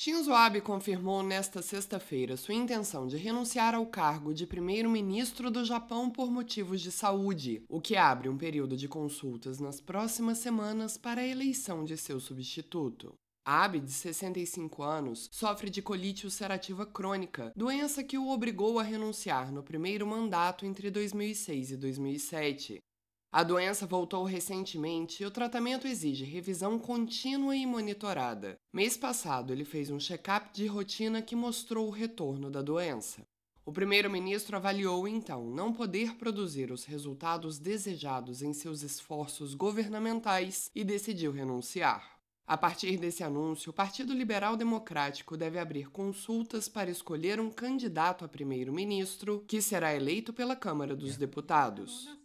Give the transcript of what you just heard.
Shinzo Abe confirmou nesta sexta-feira sua intenção de renunciar ao cargo de primeiro-ministro do Japão por motivos de saúde, o que abre um período de consultas nas próximas semanas para a eleição de seu substituto. Abe, de 65 anos, sofre de colite ulcerativa crônica, doença que o obrigou a renunciar no primeiro mandato entre 2006 e 2007. A doença voltou recentemente e o tratamento exige revisão contínua e monitorada. Mês passado, ele fez um check-up de rotina que mostrou o retorno da doença. O primeiro-ministro avaliou então não poder produzir os resultados desejados em seus esforços governamentais e decidiu renunciar. A partir desse anúncio, o Partido Liberal Democrático deve abrir consultas para escolher um candidato a primeiro-ministro que será eleito pela Câmara dos Deputados.